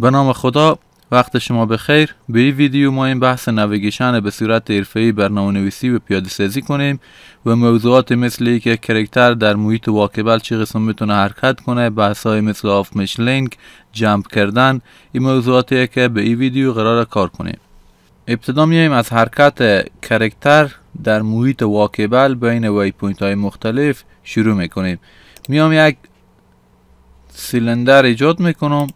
به نام خدا وقت شما به خیر به این ویدیو ما این بحث نویگیشن به صورت حرفه‌ای برنامه نویسی و پیاده سازی کنیم و موضوعات مثل ای که کرکتر در محیط واکبل چه قسم میتونه حرکت کنه بحث های مثل آف مشلینگ، جمپ کردن این موضوعاتی که به این ویدیو قرار کار کنیم ابتدا میایم از حرکت کرکتر در محیط واکبل بین وی پوینت های مختلف شروع میکنیم میام یک سیلندر ایجاد میکنم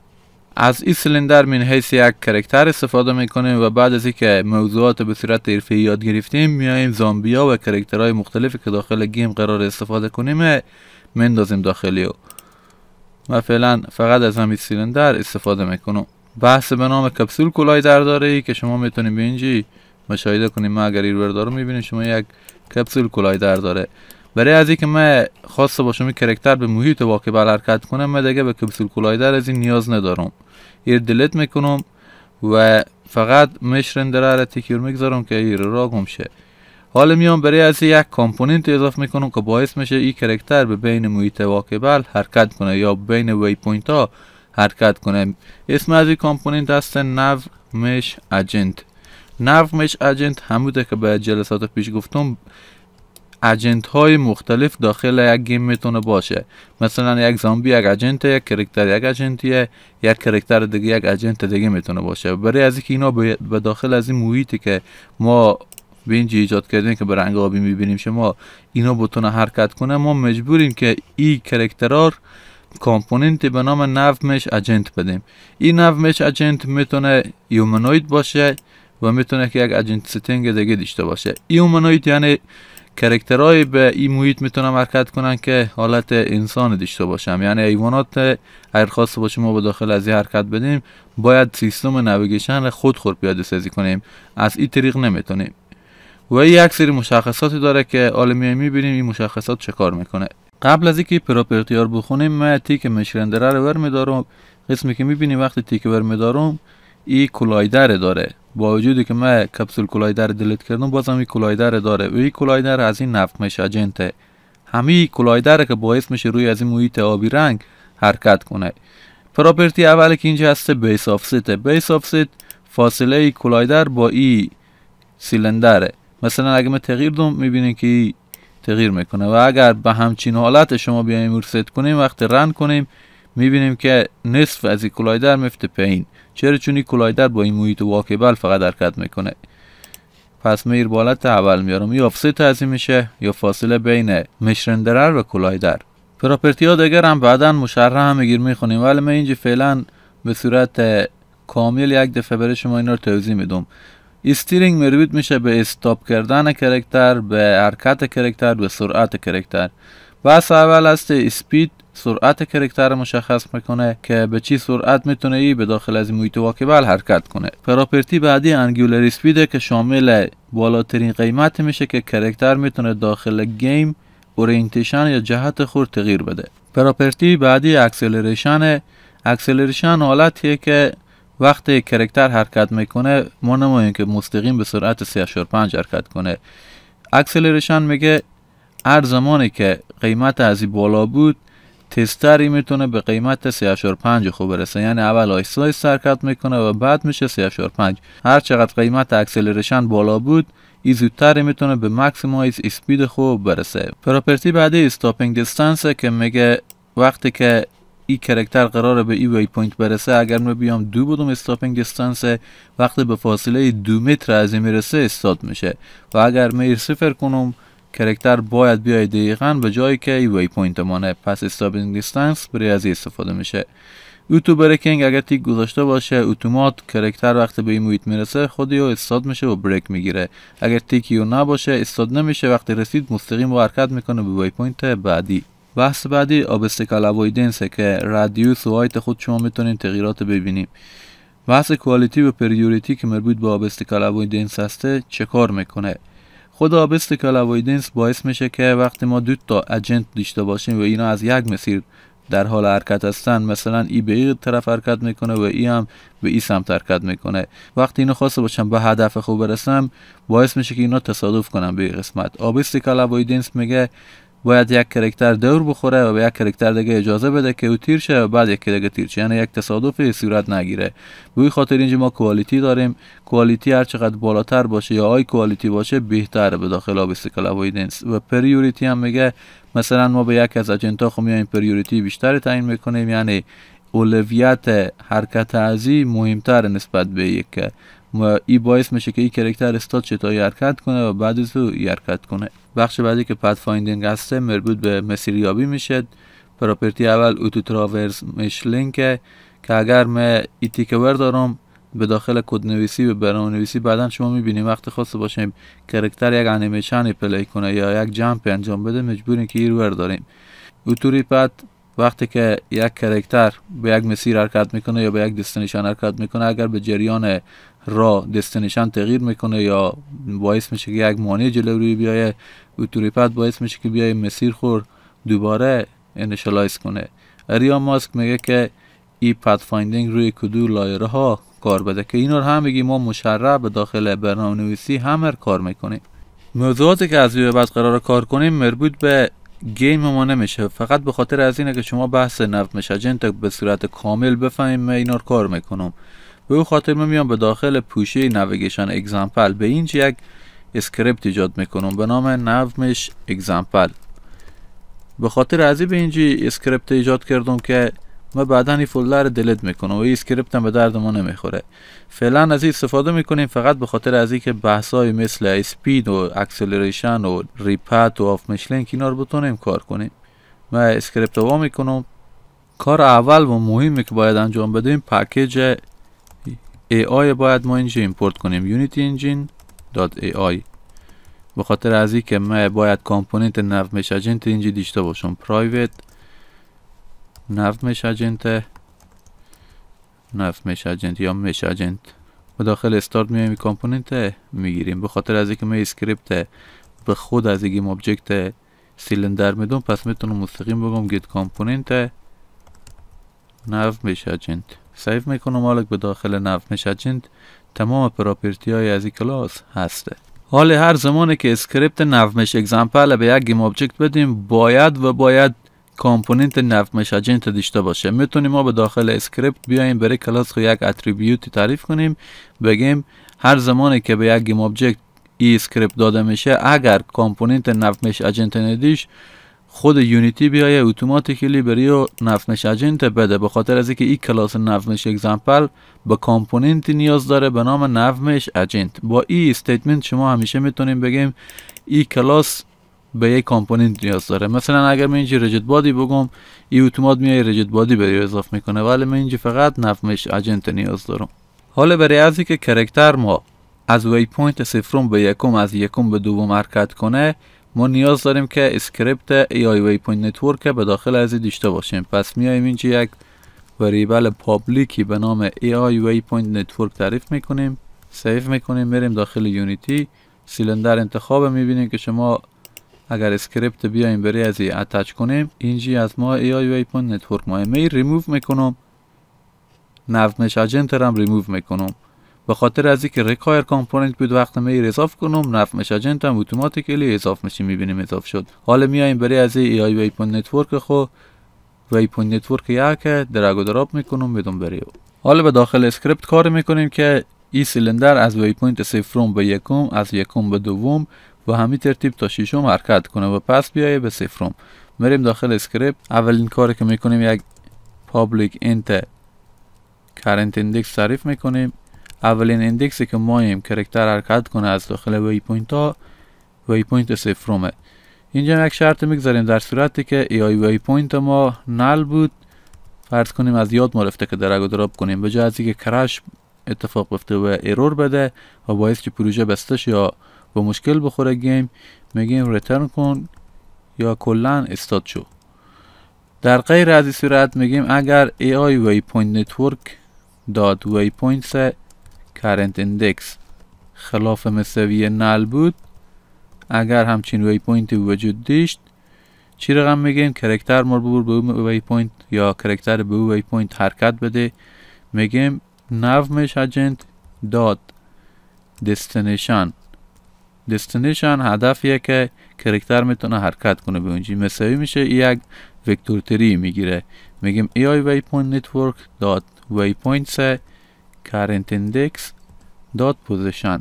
از این سیلندر من حیث یک کرکتر استفاده میکنیم و بعد از اینکه موضوعات به صورت ای یاد گرفتیم میایم زامبیا و کرکترهای مختلفی که داخل گیم قرار استفاده کنیم مندازیم داخلی و. و فعلا فقط از همین سیلندر استفاده میکنم بحث به نام کپسول کلای در داره که شما میتونیم به اینجی مشاهده کنیم ما اگر ایرور دارو میبینیم شما یک کپسول کلای در داره برای از اینکه من خاص باشم کرکتر به محیط واقع بر حرکت کنه من دیگه به کپسول کلایدر از این نیاز ندارم ایر دلیت میکنم و فقط مشرن در را تکیر میگذارم که ایر را گم شه حالا میام برای از یک کامپوننت اضافه میکنم که باعث میشه این کرکتر به بین محیط واقع حرکت کنه یا بین وی پوینت ها حرکت کنه اسم از این کامپوننت هست نو مش اجنت نو مش اجنت همون که به جلسات پیش گفتم اجنت های مختلف داخل یک گیم میتونه باشه مثلا یک زامبی یک اجنت یک کرکتر یک اجنتیه یک کرکتر دیگه یک اجنت دیگه میتونه باشه برای از اینکه اینا به داخل از این محیطی که ما به اینجا ایجاد کردیم که برنگ آبی میبینیم شما اینا بتونه حرکت کنه ما مجبوریم که این کرکترار کامپوننت به نام نومش اجنت بدیم این نومش اجنت میتونه یومنوید باشه و میتونه که یک اجنت ستینگ دیگه داشته باشه یومنوید یعنی کرکترهای به این محیط میتونم حرکت کنن که حالت انسان داشته باشم یعنی ایوانات اگر خواسته باشه ما به داخل از حرکت بدیم باید سیستم نویگیشن خود خود پیاده سازی کنیم از این طریق نمیتونیم و این یک سری مشخصاتی داره که عالمی میبینیم این مشخصات چه کار میکنه قبل از اینکه پراپرتیار بخونیم من تیک مشرندره رو برمیدارم قسمی که میبینیم وقتی تیک برمیدارم این کلایدر داره با وجودی که من کپسول کلایدر دلیت کردم بازم این کلایدر داره و این کلایدر از این نفت میشه اجنته همه کلایدر که باعث میشه روی از این محیط آبی رنگ حرکت کنه پراپرتی اولی که اینجا هسته بیس آفست بیس آفست فاصله کلایدر با این سیلندره مثلا اگه من تغییر دوم میبینیم که ای تغییر میکنه و اگر به همچین حالت شما بیایم ورست کنیم وقت رن کنیم میبینیم که نصف از این کلایدر میفته پایین چرا چون نیکولای با این محیط واکبل فقط حرکت میکنه پس میر بالت اول میارم یا افسه تعظیم میشه یا فاصله بین مشرندرر و کلایدر پراپرتی ها دیگر هم بعدا مشرح هم گیر میخونیم ولی من اینجا فعلا به صورت کامل یک دفعه برای شما اینا رو توضیح میدم استیرینگ مربوط میشه به استاپ کردن کرکتر به حرکت کرکتر به سرعت کرکتر بس اول است اسپید سرعت کرکتر مشخص میکنه که به چی سرعت میتونه ای به داخل از محیط واکبل حرکت کنه پراپرتی بعدی انگولر سپیده که شامل بالاترین قیمت میشه که کرکتر میتونه داخل گیم اورینتیشن یا جهت خور تغییر بده پراپرتی بعدی اکسلریشن اکسلریشن حالتیه که وقتی کرکتر حرکت میکنه ما نماییم که مستقیم به سرعت 3.5 حرکت کنه اکسلریشن میگه هر زمانی که قیمت از بالا بود تستری میتونه به قیمت 3.5 خوب برسه یعنی اول سایز سرکت میکنه و بعد میشه 3.5 هر چقدر قیمت اکسلریشن بالا بود ای زودتر میتونه به مکسیمایز اسپید خوب برسه پراپرتی بعدی استاپینگ دستانس که میگه وقتی که ای کرکتر قراره به ای وی پوینت برسه اگر ما بیام دو بودم استاپینگ دستانس وقتی به فاصله دو متر از این میرسه استاد میشه و اگر میر صفر کرکتر باید بیای دقیقا به جایی که وی پوینت مانه پس استابینگ دیستنس برای از استفاده میشه اوتو بریکینگ اگر تیک گذاشته باشه اتومات کرکتر وقتی به این محیط میرسه خودی استاد میشه و بریک میگیره اگر تیکی یو نباشه استاد نمیشه وقتی رسید مستقیم و حرکت میکنه به وی پوینت بعدی بحث بعدی آبستکال اوایدنسه که رادیوس و هایت خود شما میتونین تغییرات ببینیم بحث کوالیتی و پریوریتی که مربوط به آبستکال اوایدنس هسته چه کار میکنه خود آبست کلاویدنس باعث میشه که وقتی ما دو تا اجنت داشته باشیم و اینا از یک مسیر در حال حرکت هستن مثلا ای به ای طرف حرکت میکنه و ای هم به ای سمت حرکت میکنه وقتی اینو خواسته باشم به هدف خوب برسم باعث میشه که اینا تصادف کنم به قسمت آبست کلاویدنس میگه باید یک کرکتر دور بخوره و به یک کرکتر دیگه اجازه بده که او تیر شه و بعد یک دیگه تیر شه یعنی یک تصادفی صورت نگیره به این خاطر اینجا ما کوالیتی داریم کوالیتی هر چقدر بالاتر باشه یا آی کوالیتی باشه بهتره به داخل آب و پریوریتی هم میگه مثلا ما به یک از اجنتا خو خب میایم پریوریتی بیشتر تعیین میکنیم یعنی اولویت حرکت ازی مهمتر نسبت به یک و ای باعث میشه که این کرکتر استاد چطور حرکت کنه و بعد از او حرکت کنه بخش بعدی که پد فایندینگ هسته مربوط به مسیریابی میشه پراپرتی اول اوتو تراورس میش که اگر من ای تیکه دارم به داخل کد نویسی و برنامه نویسی بعدا شما میبینیم وقت خواسته باشیم کرکتر یک انیمیشن پلی کنه یا یک جمپ انجام بده مجبوریم که رو داریم. اوتوری پد وقتی که یک کرکتر به یک مسیر حرکت میکنه یا به یک دستینیشن حرکت میکنه اگر به جریان را دستینیشن تغییر میکنه یا باعث میشه که یک مانع روی بیایه توریپت باعث میشه که بیای مسیر خور دوباره انیشالایز کنه ریا ماسک میگه که ای پت فایندینگ روی کدو لایره ها کار بده که این رو هم ما مشرب به داخل برنامه نویسی همر کار میکنیم موضوعاتی که از بعد قرار کار کنیم مربوط به گیم ما نمیشه فقط به خاطر از اینه که شما بحث نفت مشجن تا به صورت کامل بفهمیم من اینا کار میکنم به او خاطر من میام به داخل پوشه نویگیشن اگزمپل به اینج یک اسکریپت ایجاد میکنم به نام نومش اگزمپل به خاطر از این به اینجی اسکریپت ایجاد کردم که ما بعدا این فولدر رو دلت میکنه و این اسکریپت هم به درد ما نمیخوره فعلا از این استفاده میکنیم فقط به خاطر از اینکه های مثل اسپید و اکسلریشن و ریپت و آف مشلینک اینا رو بتونیم کار کنیم ما اسکریپت رو میکنم کار اول و مهمی که باید انجام بدیم پکیج آی باید ما اینجا ایمپورت کنیم آی به خاطر از اینکه ما باید کامپوننت نو مشاجنت اینجا داشته باشم پرایوت نفت اجنت نفت مش اجنت یا مش اجنت و داخل استارت میایم کامپوننت میگیریم به خاطر از اینکه می اسکریپت به خود از این ابجکت سیلندر میدون پس میتونم مستقیم بگم گیت کامپوننت نفت مش اجنت سیو میکنم حالا به داخل نفت مش اجنت تمام پراپرتی های از این کلاس هسته حال هر زمانی که اسکریپت مش اگزمپل به یک گیم آبجکت بدیم باید و باید کامپوننت مش اجنت داشته باشه میتونیم ما به داخل اسکریپت بیایم برای کلاس خو یک اتریبیوتی تعریف کنیم بگیم هر زمانی که به یک گیم آبجکت ای اسکریپت داده میشه اگر کامپوننت مش اجنت ندیش خود یونیتی بیایه اتوماتیکلی برای مش اجنت بده به خاطر از اینکه این کلاس مش اگزمپل به کامپوننت نیاز داره به نام نفت اجنت با ای استیتمنت شما همیشه میتونیم بگیم ای کلاس به یک کامپوننت نیاز داره مثلا اگر من اینجا رجت بادی بگم این اتومات میای رجت بادی به اضافه میکنه ولی من اینجا فقط نفمش اجنت نیاز دارم حالا برای از که کرکتر ما از وی پوینت صفرم به یکم از یکم به دوم حرکت کنه ما نیاز داریم که اسکریپت ای آی وی پوینت نتورک به داخل از داشته باشیم پس میایم اینجا یک وریبل پابلیکی به نام ای آی وی پوینت نتورک تعریف میکنیم سیف میکنیم میریم داخل یونیتی سیلندر انتخاب میبینیم که شما اگر اسکریپت بیایم برای از اتچ کنیم اینجی از ما ای آی وی نتورک مهمه ای ریموو میکنم مش اجنت هم ریموو میکنم به خاطر از اینکه ریکایر کامپوننت بود وقت می اضاف کنم مش اجنت هم اتوماتیکلی اضاف میشه میبینیم اضاف شد حالا میایم برای از ای آی وی نتورک خو وی نتورک یک درگ و دراپ میکنم بدون بری حالا به داخل اسکریپت کار میکنیم که این سیلندر از وی پوینت صفرم به یکم از یکم به دوم و همین ترتیب تا شیشم حرکت کنه و پس بیایه به صفرم میریم داخل اسکریپت اولین کاری که میکنیم یک پابلیک انت کرنت اندکس تعریف میکنیم اولین اندکسی که مایم کرکتر حرکت کنه از داخل وی پوینت ها وی پوینت صفرمه اینجا یک شرط میگذاریم در صورتی که ای آی وی پوینت ما نل بود فرض کنیم از یاد ما که درگ و دراب کنیم به از اینکه کرش اتفاق بفته و ایرور بده و باعث که پروژه بسته یا به مشکل بخوره گیم میگیم ریترن کن یا کلا استاد شو در غیر از این صورت میگیم اگر وی پوینت نتورک داد سه کرنت اندیکس خلاف مساوی نل بود اگر همچین پوینتی وجود داشت چی رقم میگیم کرکتر مربوط به اون پوینت یا کرکتر به وی پوینت حرکت بده میگیم نو میش اجنت داد دستینیشن دستینیشن هدفیه که کرکتر میتونه حرکت کنه به اونجی مساوی میشه یک وکتور تری میگیره میگیم ای آی وی پوینت نتورک دات وی پوینت سه کرنت اندکس دات پوزیشن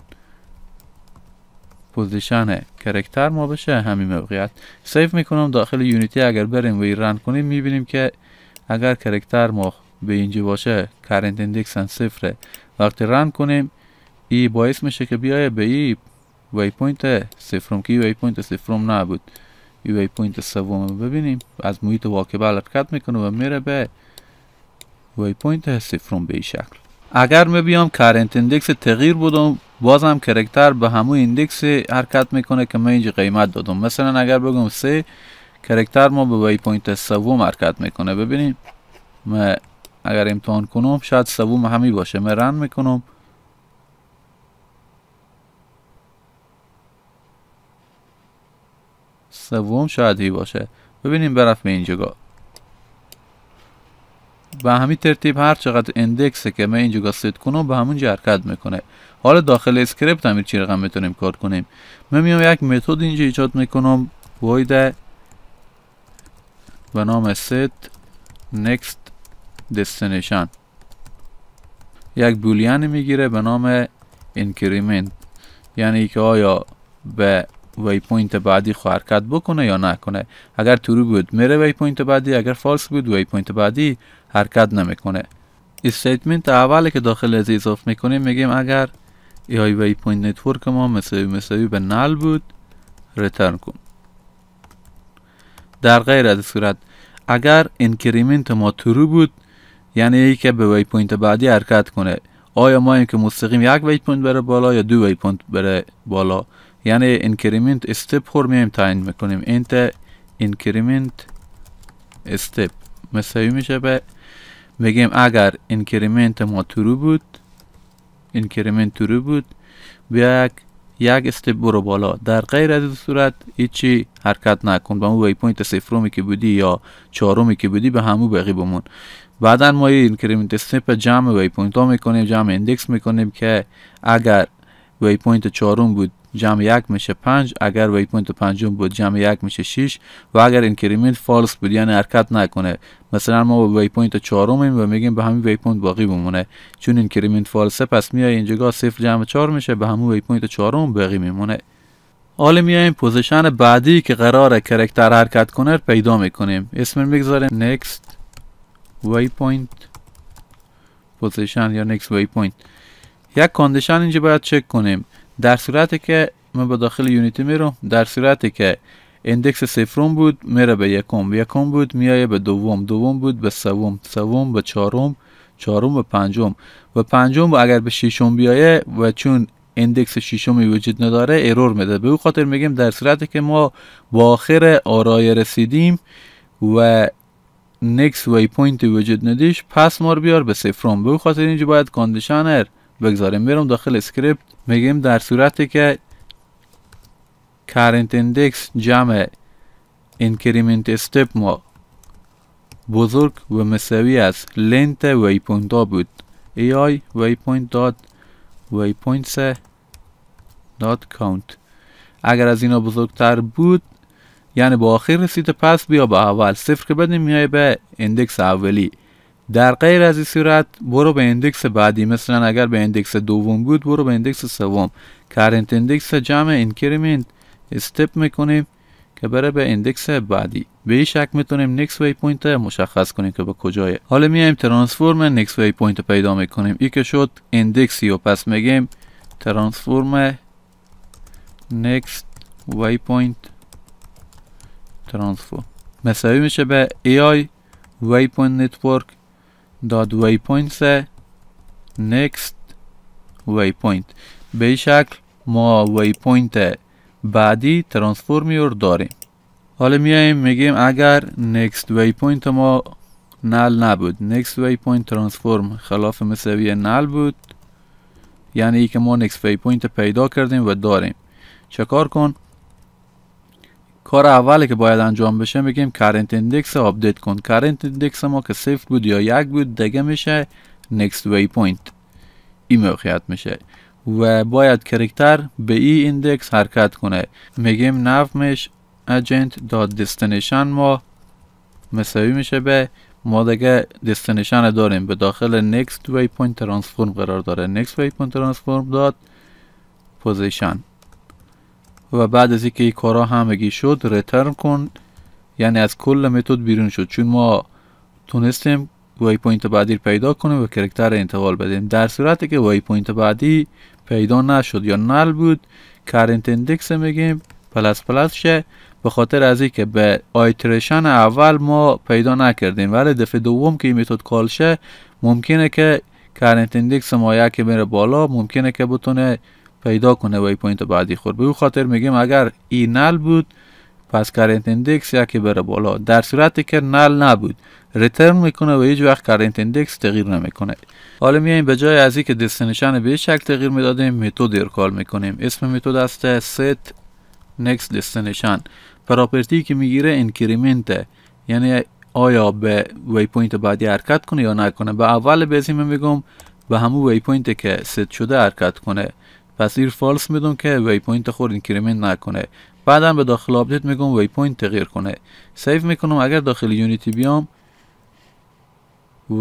پوزیشن کرکتر ما بشه همین موقعیت سیف میکنم داخل یونیتی اگر بریم وی رن کنیم میبینیم که اگر کرکتر ما به اینجا باشه کرنت اندکس هم صفره وقتی رن کنیم ای باعث میشه که بیایه به ای وی پوینت سفرم که وی پوینت سفرم نبود وی پوینت سوم ببینیم از محیط واکبه حرکت میکنه و میره به وی پوینت سفرم به شکل اگر می بیام کارنت index تغییر بودم بازم کرکتر به همون ایندکس حرکت میکنه که من اینجا قیمت دادم مثلا اگر بگم سه کرکتر ما به وی پوینت سوم حرکت میکنه ببینیم من اگر امتحان کنم شاید سوم همی باشه من رن میکنم سوم شاید هی باشه ببینیم برفت به اینجا به همین ترتیب هر چقدر اندکسه که من اینجا سید کنم به همون حرکت میکنه حالا داخل اسکریپت هم چی رقم میتونیم کار کنیم من میام یک متد اینجا ایجاد میکنم void به نام set next destination یک بولیانی میگیره به نام increment یعنی که آیا به وی پوینت بعدی حرکت بکنه یا نکنه اگر ترو بود میره وی پوینت بعدی اگر فالس بود وی پوینت بعدی حرکت نمیکنه استیتمنت اولی که داخل از اضاف میکنیم میگیم اگر ای آی وی پوینت نتورک ما مساوی مساوی به نل بود ریترن کن در غیر از صورت اگر انکریمنت ما ترو بود یعنی ای که به وی پوینت بعدی حرکت کنه آیا ما که مستقیم یک وی پوینت بره بالا یا دو وی پوینت بره بالا یعنی اینکریمنت استپ خور میایم تعیین میکنیم اینت اینکریمنت استپ مثلا میشه به میگیم اگر اینکریمنت ما ترو بود اینکریمنت ترو بود بیا یک یک استپ برو بالا در غیر از این صورت هیچی حرکت نکن به اون وی پوینت سفرومی که بودی یا چهارمی که بودی به همون بقی بمون بعدا ما این اینکریمنت استپ جمع وی پوینت ها میکنیم جمع اندکس میکنیم که اگر وی پوینت چهارم بود جمع یک میشه پنج اگر وی پوینت پنجم بود جمع یک میشه 6 و اگر اینکریمنت فالس بود یعنی حرکت نکنه مثلا ما به وی پوینت چهارمیم و میگیم به همین وی پوینت باقی بمونه چون اینکریمنت فالسه پس میای اینجا صفر جمع 4 میشه به همون وی پوینت چهارم باقی میمونه حالا میایم پوزیشن بعدی که قرار کرکتر حرکت کنه پیدا میکنیم اسم میگذاریم next waypoint پوزیشن یا next waypoint یک کاندیشن اینجا باید چک کنیم در صورتی که من به داخل یونیتی میرم در صورتی که ایندکس سفرون بود میره به یکم یکم بود میایه به دوم دوم بود به سوم سوم به چهارم چهارم به پنجم و پنجم اگر به ششم بیایه و چون ایندکس ششمی وجود نداره ایرور میده به او خاطر میگیم در صورتی که ما با آخر آرای رسیدیم و نکس وی پوینت وجود ندیش پس ما بیار به صفرم به او خاطر اینجا باید کاندیشنر بگذاریم میرم داخل اسکریپت میگیم در صورتی که current index جمع increment step ما بزرگ و مساوی از لنت Waypoint ها بود ai اگر از اینا بزرگتر بود یعنی با آخر رسید پس بیا به اول صفر که بدیم میای به اندکس اولی در غیر از این صورت برو به اندکس بعدی مثلا اگر به اندکس دوم بود برو به اندکس سوم کارنت اندکس جمع اینکریمنت استپ میکنیم که بره به اندکس بعدی به این میتونیم نیکس وی پوینت مشخص کنیم که به کجایه حالا میایم ترانسفرم نیکس وی پوینت پیدا میکنیم ای که شد ایندکسی و پس میگیم ترانسفورم نیکس وی پوینت ترانسفورم مساوی میشه به ای آی وی پوینت نتورک داد waypoint نکست next پوینت به شکل ما پوینت بعدی ترانسفورمیور داریم حالا میاییم میگیم اگر next پوینت ما نل نبود next پوینت ترانسفورم خلاف مساوی نل بود یعنی ای که ما next پوینت پیدا کردیم و داریم چکار کن کار اولی که باید انجام بشه میگیم کرنت ایندکس رو آپدیت کن کرنت ایندکس ما که صفر بود یا یک بود دیگه میشه next وی پوینت این موقعیت میشه و باید کرکتر به ای ایندکس حرکت کنه میگیم نفمش اجنت. داد دستینیشن ما مساوی میشه به ما دیگه دستینیشن داریم به داخل وی پوینت ترانسفورم قرار داره وی پوینت ترانسفورم داد پوزیشن. و بعد از اینکه این کارا همگی شد رترن کن یعنی از کل متد بیرون شد چون ما تونستیم وای پوینت بعدی پیدا کنیم و کرکتر انتقال بدیم در صورتی که وای پوینت بعدی پیدا نشد یا نل بود کرنت اندکس میگیم پلس پلس شه به خاطر از اینکه به آیتریشن اول ما پیدا نکردیم ولی دفعه دوم که این متد کال شه ممکنه که کرنت اندکس ما یکی میره بالا ممکنه که بتونه پیدا کنه وی پوینت بعدی خورد به او خاطر میگیم اگر ای نل بود پس کرنت اندکس یکی بره بالا در صورتی که نل نبود ریترن میکنه و هیچ وقت کرنت اندکس تغییر نمیکنه حالا میایم به جای از اینکه دستنشن به شکل تغییر میدادیم متد ارکال میکنیم اسم متد است set next destination پراپرتی که میگیره انکریمنت یعنی آیا به وی پوینت بعدی حرکت کنه یا نکنه به اول بزیم میگم به همون وی پوینت که ست شده حرکت کنه پس ایر فالس میدم که وی پوینت خود اینکریمنت نکنه بعدا به داخل آپدیت میگم وی پوینت تغییر کنه سیو میکنم اگر داخل یونیتی بیام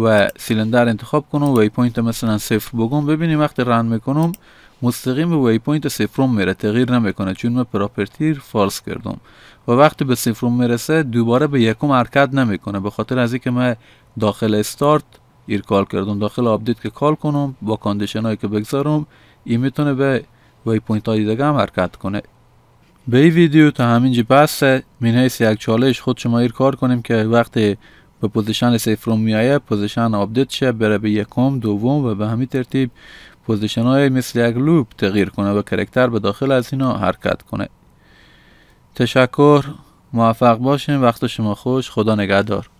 و سیلندر انتخاب کنم وی پوینت مثلا صفر بگم ببینیم وقتی رن میکنم مستقیم به وی پوینت میره تغییر نمیکنه چون من پراپرتی فالس کردم و وقتی به صفر میرسه دوباره به یکم حرکت نمیکنه به خاطر از اینکه من داخل استارت ایر کال کردم داخل آپدیت که کال کنم با کاندیشن که بگذارم این میتونه به پوینت های دیگه هم حرکت کنه به این ویدیو تا همینجا بسته من حیث یک چالش خود شما ایر کار کنیم که وقتی به پوزیشن سیفروم میایه پوزیشن آپدیت شه بره به یکم دوم و به همین ترتیب پوزیشن های مثل یک لوپ تغییر کنه و کرکتر به داخل از اینا حرکت کنه تشکر موفق باشین وقت شما خوش خدا نگهدار